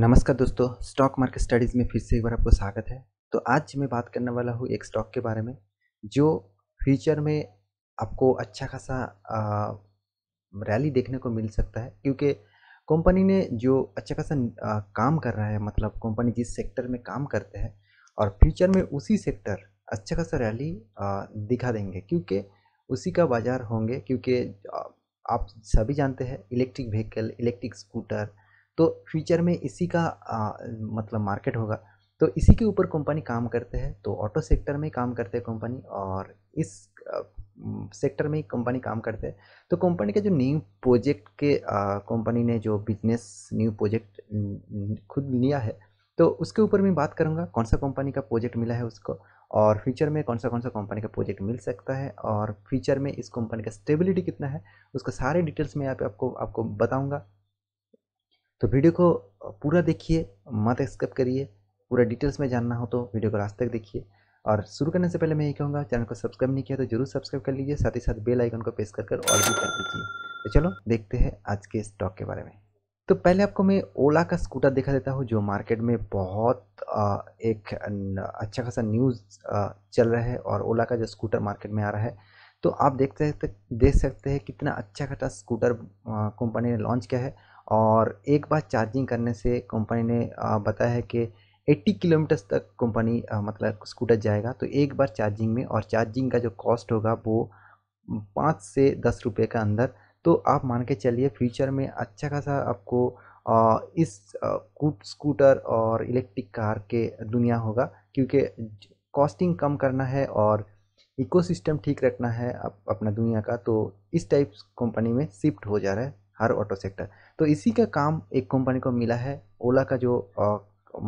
नमस्कार दोस्तों stock market studies में फिर से एक बार आपको स्वागत है तो आज मैं बात करने वाला हूँ एक स्टॉक के बारे में जो फ्यूचर में आपको अच्छा खासा रैली देखने को मिल सकता है क्योंकि कंपनी ने जो अच्छा खासा आ, काम कर रहा है मतलब कंपनी जिस सेक्टर में काम करते हैं और फ्यूचर में उसी सेक्टर अच्छा खासा रैली आ, दिखा देंगे क्योंकि उसी का बाज़ार होंगे क्योंकि आप सभी जानते हैं इलेक्ट्रिक व्हीकल इलेक्ट्रिक स्कूटर तो फ्यूचर में इसी का आ, मतलब मार्केट होगा तो इसी के ऊपर कंपनी काम करते हैं तो ऑटो सेक्टर में काम करते हैं कंपनी और इस आ, सेक्टर में ही कंपनी काम करते हैं तो कंपनी के जो न्यू प्रोजेक्ट के कंपनी ने जो बिजनेस न्यू प्रोजेक्ट खुद लिया है तो उसके ऊपर मैं बात करूँगा कौन सा कंपनी का प्रोजेक्ट मिला है उसको और फ्यूचर में कौन सा कौन सा कंपनी का प्रोजेक्ट मिल सकता है और फ्यूचर में इस कंपनी का स्टेबिलिटी कितना है उसका सारे डिटेल्स मैं यहाँ पे आपको आपको बताऊँगा तो वीडियो को पूरा देखिए मत स्किप करिए पूरा डिटेल्स में जानना हो तो वीडियो को लास्ट तक देखिए और शुरू करने से पहले मैं ये कहूँगा चैनल को सब्सक्राइब नहीं किया तो जरूर सब्सक्राइब कर लीजिए साथ ही साथ बेल आइकन को प्रेस कर कर और भी कर दीजिए तो चलो देखते हैं आज के स्टॉक के बारे में तो पहले आपको मैं ओला का स्कूटर दिखा देता हूँ जो मार्केट में बहुत एक अच्छा खासा न्यूज़ चल रहा है और ओला का जो स्कूटर मार्केट में आ रहा है तो आप देख सकते देख सकते हैं कितना अच्छा खासा स्कूटर कंपनी ने लॉन्च किया है और एक बार चार्जिंग करने से कंपनी ने बताया है कि 80 किलोमीटर्स तक कंपनी मतलब स्कूटर जाएगा तो एक बार चार्जिंग में और चार्जिंग का जो कॉस्ट होगा वो पाँच से दस रुपये का अंदर तो आप मान के चलिए फ्यूचर में अच्छा खासा आपको इस स्कूटर और इलेक्ट्रिक कार के दुनिया होगा क्योंकि कॉस्टिंग कम करना है और इकोसिस्टम ठीक रखना है अप, अपना दुनिया का तो इस टाइप कंपनी में शिफ्ट हो जा रहा है हर ऑटो सेक्टर तो इसी का काम एक कंपनी को मिला है ओला का जो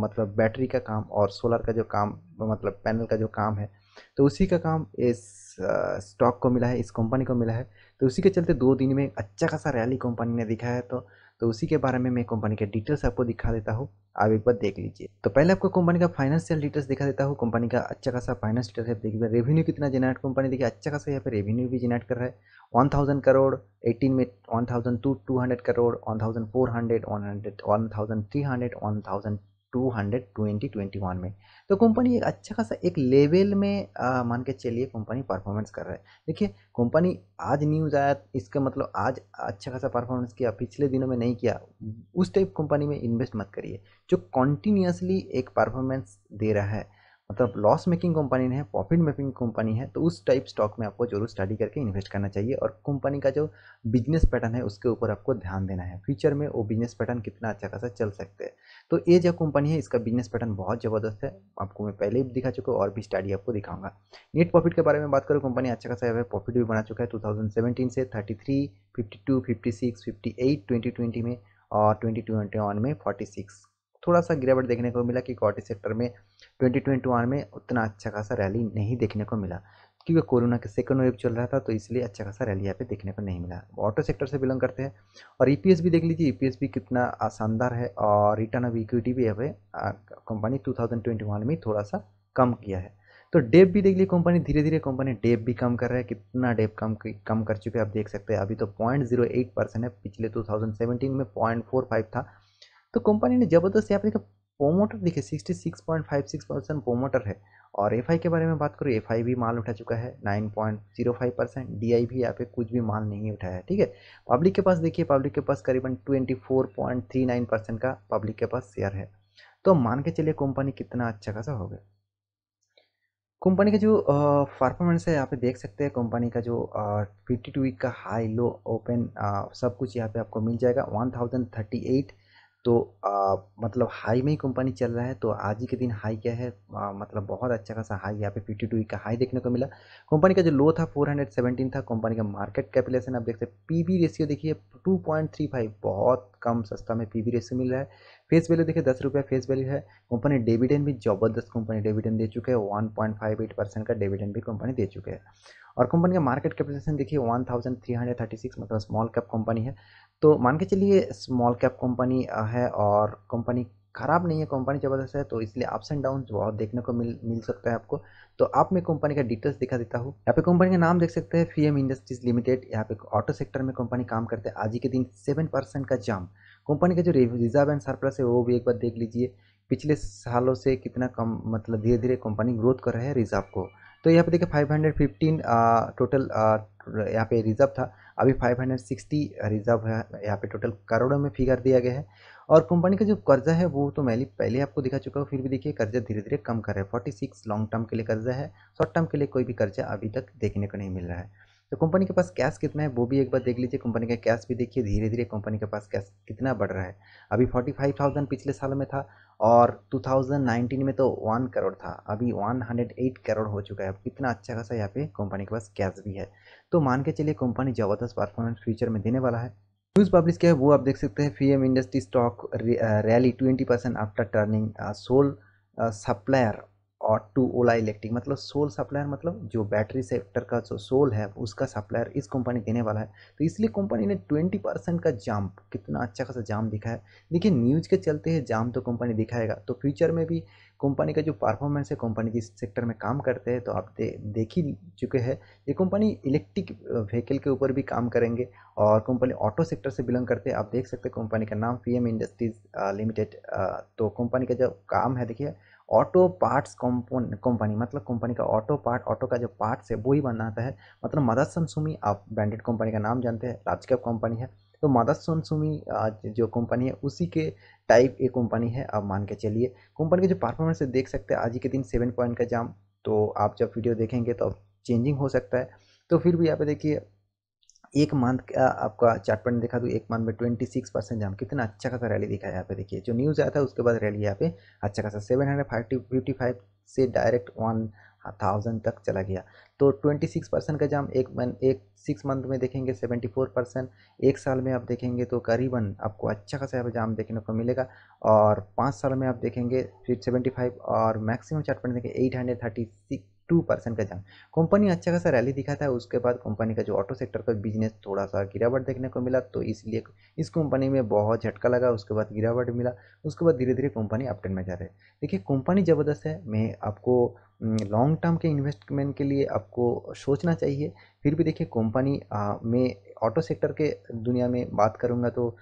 मतलब बैटरी का काम और सोलर का जो काम मतलब पैनल का जो काम है तो उसी का काम इस स्टॉक को मिला है इस कंपनी को मिला है तो उसी के चलते दो दिन में अच्छा खासा रैली कंपनी ने दिखाया है तो तो उसी के बारे में मैं कंपनी के डिटेल्स आपको दिखा देता हूँ आप एक बार देख लीजिए तो पहले आपको कंपनी का फाइनेंशियल डिटेल्स दिखा देता हूँ कंपनी का अच्छा खासा फाइनेंस डिटेल है देखिए रेवेन्यू कितना जनरेट कंपनी देखिए अच्छा खासा यहाँ पे रेवेन्यू भी जनरेट कर रहा है वन थाउजेंड करोड़ एटीन में one thousand two two hundred crore one thousand four hundred one hundred one thousand three hundred one thousand two hundred twenty twenty one में तो कंपनी एक अच्छा खासा एक लेवल में आ, मान के चलिए कंपनी परफॉर्मेंस कर रहा है देखिए कंपनी आज न्यूज़ आया इसका मतलब आज अच्छा खासा परफॉर्मेंस किया पिछले दिनों में नहीं किया उस टाइप कंपनी में इन्वेस्ट मत करिए जो कॉन्टीन्यूसली एक परफॉर्मेंस दे रहा है मतलब लॉस मेकिंग कंपनी है प्रॉफिट मेकिंग कंपनी है तो उस टाइप स्टॉक में आपको जरूर स्टडी करके इन्वेस्ट करना चाहिए और कंपनी का जो बिजनेस पैटर्न है उसके ऊपर आपको ध्यान देना है फ्यूचर में वो बिजनेस पैटर्न कितना अच्छा खासा चल सकते हैं तो ये जो कंपनी है इसका बिजनेस पैटर्न बहुत ज़बरदस्त है आपको मैं पहले भी दिखा चुका हूँ और भी स्टडी आपको दिखाऊंगा नेट प्रॉफिट के बारे में बात करूँ कंपनी अच्छा खासा है प्रॉफिट भी बना चुका है टू से thirty three fifty two fifty में और ट्वेंटी में फोर्टी थोड़ा सा गिरावट देखने को मिला कि कॉटी सेक्टर में ट्वेंटी ट्वेंटी वन में उतना अच्छा खासा रैली नहीं देखने को मिला क्योंकि कोरोना का सेकंड वेव चल रहा था तो इसलिए अच्छा खासा रैली यहाँ पे देखने को नहीं मिला ऑटो सेक्टर से बिलोंग करते हैं और ई e भी देख लीजिए ई e भी कितना शानदार है और रिटर्न ऑफ इक्विटी भी यहाँ कंपनी टू में थोड़ा सा कम किया है तो डेप भी देख लीजिए कंपनी धीरे धीरे कंपनी डेप भी कम कर रहा है कितना डेप कम कम कर चुके हैं आप देख सकते हैं अभी तो पॉइंट जीरो एट परसेंट है पिछले टू थाउजेंड सेवेंटीन में पॉइंट फोर फाइव था तो कंपनी ने ज़बरदस्त यहाँ पर देखा प्रोमोटर देखिए sixty six point five six percent promoter है और एफ के बारे में बात करूँ एफ भी माल उठा चुका है nine point zero five percent D भी यहाँ पे कुछ भी माल नहीं उठाया है ठीक है पब्लिक के पास देखिए पब्लिक के पास करीबन twenty four point three nine percent का पब्लिक के पास शेयर है तो मान के चलिए कंपनी कितना अच्छा खासा हो गया कंपनी का जो परफॉर्मेंस है यहाँ पे देख सकते हैं कंपनी का जो फिफ्टी टू वीक का हाई लो ओपन सब कुछ यहाँ पे आपको मिल जाएगा वन थाउजेंड थर्टी एट तो मतलब हाई में ही कंपनी चल रहा है तो आज ही के दिन हाई क्या है आ, मतलब बहुत अच्छा खासा हाई यहाँ पे फिफ्टी टू का हाई देखने को मिला कंपनी का जो लो था फोर हंड्रेड सेवेंटीन था कंपनी का मार्केट कैपिलेशन आप देखते हैं पी बी रेशियो देखिए टू पॉइंट थ्री फाइव बहुत कम सस्ता में पी बी रेशियो मिल रहा है फेस वैल्यू देखिए दस रुपया फेस वैल्यू है कंपनी डिविडेंड भी जबरदस्त कंपनी डिविडेंड दे चुके हैं one point five eight percent का डिविडेंड भी कंपनी दे चुके हैं और कंपनी का मार्केट कैपिटलेशन देखिए one thousand three hundred thirty six मतलब स्मॉल कैप कंपनी है तो मान के चलिए स्मॉल कैप कंपनी है और कंपनी ख़राब नहीं है कंपनी ज़बरदस्त है तो इसलिए अप्स एंड डाउन बहुत देखने को मिल मिल सकता है आपको तो आप मैं कंपनी का डिटेल्स दिखा देता हूँ यहाँ पे कंपनी का नाम देख सकते हैं फी एम इंडस्ट्रीज लिमिटेड यहाँ पे ऑटो सेक्टर में कंपनी काम करते हैं आज ही के दिन सेवन परसेंट का जाम कंपनी का जो रिजर्व एंड सरप्लस है वो भी एक बार देख लीजिए पिछले सालों से कितना कम मतलब धीरे धीरे कंपनी ग्रोथ कर रहे हैं रिजर्व को तो यहाँ पे देखिए फाइव टोटल यहाँ पे रिजर्व था अभी 560 रिजर्व है यहाँ पे टोटल करोड़ों में फिगर दिया गया है और कंपनी का जो कर्जा है वो तो मैं पहले आपको दिखा चुका हूँ फिर भी देखिए कर्जा धीरे धीरे कम कर रहे हैं फोर्टी सिक्स लॉन्ग टर्म के लिए कर्जा है शॉर्ट टर्म के लिए कोई भी कर्जा अभी तक देखने को नहीं मिल रहा है तो कंपनी के पास कैश कितना है वो भी एक बार देख लीजिए कंपनी का कैश भी देखिए धीरे धीरे कंपनी के पास कैश कितना बढ़ रहा है अभी 45,000 पिछले साल में था और 2019 में तो वन करोड़ था अभी 108 करोड़ हो चुका है अब कितना अच्छा खासा यहाँ पे कंपनी के पास कैश भी है तो मान के चलिए कंपनी ज़बरदस्त परफॉर्मेंस फ्यूचर में देने वाला है न्यूज़ पब्लिश किया है वो आप देख सकते हैं FIEM industry stock rally twenty percent after turning sole supplier और टू ओला इलेक्ट्रिक मतलब सोल सप्लायर मतलब जो बैटरी सेक्टर का जो सोल है उसका सप्लायर इस कंपनी देने वाला है तो इसलिए कंपनी ने 20 परसेंट का जाम कितना अच्छा खासा जाम दिखा है देखिए न्यूज़ के चलते है जाम तो कंपनी दिखाएगा तो फ्यूचर में भी कंपनी का जो परफॉर्मेंस है कंपनी जिस सेक्टर में काम करते हैं तो आप दे, देख ही चुके हैं ये कंपनी इलेक्ट्रिक व्हीकल के ऊपर भी काम करेंगे और कंपनी ऑटो सेक्टर से बिलोंग करते हैं आप देख सकते हैं कंपनी का नाम पी इंडस्ट्रीज लिमिटेड तो कंपनी का जो काम है देखिए ऑटो पार्ट्स कंपनी मतलब कंपनी का ऑटो पार्ट ऑटो का जो पार्ट्स है वो ही बनाता है मतलब मदद सनसुमी आप ब्रांडेड कंपनी का नाम जानते हैं लार्ज कैप कंपनी है तो मदद सनसुमी जो कंपनी है उसी के टाइप ए कंपनी है आप मान के चलिए कंपनी के जो परफॉर्मेंस देख सकते हैं आज ही के दिन सेवन पॉइंट का जाम तो आप जब वीडियो देखेंगे तो चेंजिंग हो सकता है तो फिर भी यहाँ पे देखिए एक मंथ का आपका चार्ट पॉइंट देखा तो एक मंथ में ट्वेंटी सिक्स परसेंट जाम कितना अच्छा खासा रैली दिखा है यहाँ पे देखिए जो न्यूज़ आया था उसके बाद रैली यहाँ पे अच्छा खासा seven hundred fifty fifty five से डायरेक्ट वन थाउजेंड तक चला गया तो ट्वेंटी सिक्स परसेंट का जाम एक मन एक सिक्स मंथ में देखेंगे सेवेंटी फोर परसेंट एक साल में आप देखेंगे तो करीबन आपको अच्छा खासा यहाँ पर जाम देखने को मिलेगा और पाँच साल में आप देखेंगे फिर सेवेंटी फाइव और मैक्सिमम चार्ट पॉइंट देखेंगे eight hundred thirty six two percent का जंग कंपनी अच्छा खासा रैली दिखाता है उसके बाद कंपनी का जो ऑटो सेक्टर का बिजनेस थोड़ा सा गिरावट देखने को मिला तो इसलिए इस कंपनी में बहुत झटका लगा उसके बाद गिरावट मिला उसके बाद धीरे धीरे कंपनी अपडेट में जा रही है देखिए कंपनी ज़बरदस्त है मैं आपको लॉन्ग टर्म के इन्वेस्टमेंट के लिए आपको सोचना चाहिए फिर भी देखिए कंपनी में ऑटो सेक्टर के दुनिया में बात करूँगा तो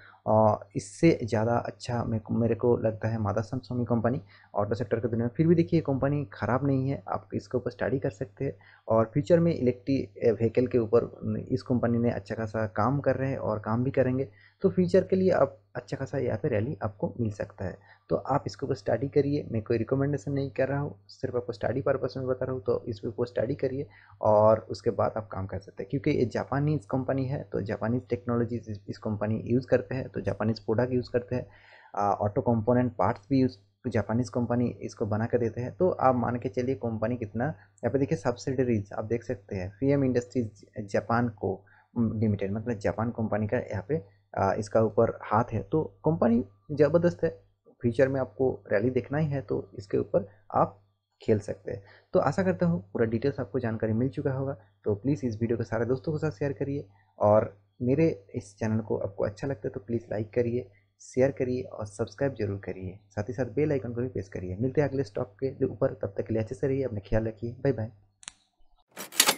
इससे ज़्यादा अच्छा मेरे को लगता है माता स्वामी कंपनी ऑटो सेक्टर के दुनिया में फिर भी देखिए कंपनी ख़राब नहीं है आप इसके ऊपर स्टडी कर सकते हैं और फ्यूचर में इलेक्ट्रिक व्हीकल के ऊपर इस कंपनी ने अच्छा खासा काम कर रहे हैं और काम भी करेंगे तो फ्यूचर के लिए आप अच्छा खासा यहाँ पे रैली आपको मिल सकता है तो आप इसके ऊपर स्टडी करिए मैं कोई रिकमेंडेशन नहीं कर रहा हूँ सिर्फ आपको स्टडी पर्पज़ में बता रहा हूँ तो इस को स्टडी करिए और उसके बाद आप काम कर सकते हैं क्योंकि ये जापानीज़ कंपनी है तो जापानीज़ टेक्नोलॉजी इस कंपनी यूज़ करते हैं तो जापानीज़ प्रोडक्ट यूज़ करते हैं ऑटो कंपोनेंट पार्ट्स भी यूज़ जापानीज़ कंपनी इसको बना कर देते हैं तो आप मान के चलिए कंपनी कितना यहाँ पे देखिए सब्सिडरीज आप देख सकते हैं FIEM industries Japan co limited मतलब जापान कंपनी का यहाँ पे इसका ऊपर हाथ है तो कंपनी ज़बरदस्त है फ्यूचर में आपको रैली देखना ही है तो इसके ऊपर आप खेल सकते हैं तो आशा करता हूँ पूरा डिटेल्स आपको जानकारी मिल चुका होगा तो प्लीज़ इस वीडियो को सारे दोस्तों के साथ शेयर करिए और मेरे इस चैनल को आपको अच्छा लगता है तो प्लीज़ लाइक करिए शेयर करिए और सब्सक्राइब जरूर करिए साथ ही साथ बेल आइकन को भी प्रेस करिए मिलते हैं अगले स्टॉक के ऊपर तब तक के लिए अच्छे से रहिए अपने ख्याल रखिए बाय बाय